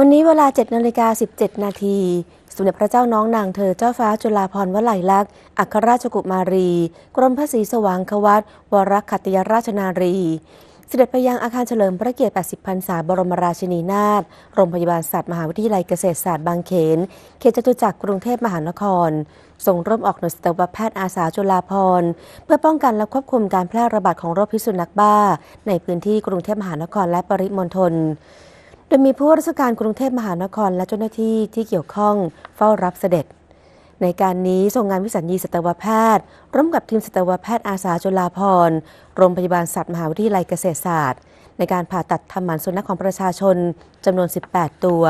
วันนี้เวลา7นาฬิกา17 นาทีสมเด็จพระเจ้าน้องนางเธอเจ้าฟ้าจุฬาภรณ์วลัยลักษณ์อัครราชกุมารี กรมพระศรีสว่างควัตวรคัตยราชนารี เสด็จไปยังอาคารเฉลิมพระเกียรติ80พรรษาบรมราชินีนาถโรงพยาบาลสัตว์มหาวิทยาลัยเกษตรศาสตร์บางเขนเขตจตุจักรกรุงเทพมหานคร ส่งร่วมออกหน่วยสัตวแพทย์อาสาจุฬาภรณ์เพื่อป้องกันและควบคุมการแพร่ระบาดของโรคพิษสุนัขบ้าในพื้นที่กรุงเทพมหานครและปริมณฑลโดยมีผู้ราชการกรุงเทพมหานครและเจ้าหน้าที่ที่เกี่ยวข้องเฝ้ารับเสด็จ ในการนี้ ทรงงานวิสัญญีสัตวแพทย์ ร่วมกับทีมสัตวแพทย์อาสาจุฬาภรโรงพยาบาลสัตว์มหาวิทยาลัยเกษตรศาสตร์ ในการผ่าตัดทำหมันสุนัขของประชาชนจำนวน 18 ตัว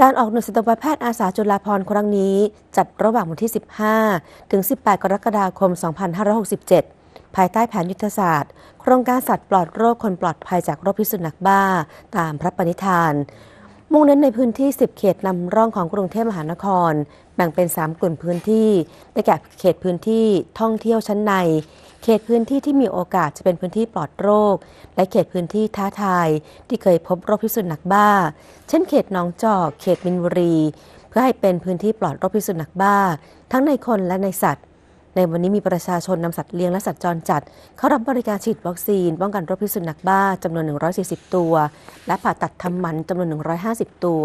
การออกหน่นสัตวแพทย์อาสาจุฬาภรครั้งนี้ จัดระหว่างวันที่ 15 ถึง 18 กรกฎาคม 2567ภายใต้แผนยุทธศาสตร์โครงการสัตว์ปลอดโรคคนปลอดภัยจากโรคพิษสุนัขบ้าตามพระปณิธาน มุ่งเน้นในพื้นที่ 10 เขตนำร่องของกรุงเทพมหานคร แบ่งเป็น 3 กลุ่มพื้นที่ ได้แก่ เขตพื้นที่ท่องเที่ยวชั้นใน เขตพื้นที่ที่มีโอกาสจะเป็นพื้นที่ปลอดโรค และเขตพื้นที่ท้าทายที่เคยพบโรคพิษสุนัขบ้า เช่น เขตหนองจอก เขตมินบุรี เพื่อให้เป็นพื้นที่ปลอดโรคพิษสุนัขบ้า ทั้งในคนและในสัตว์ในวันนี้มีประชาชนนำสัตว์เลี้ยงและสัตว์จรจัด เข้ารับบริการฉีดวัคซีน ป้องกันโรคพิษสุนัขบ้าจำนวน 140 ตัว และผ่าตัดทำหมันจำนวน 150 ตัว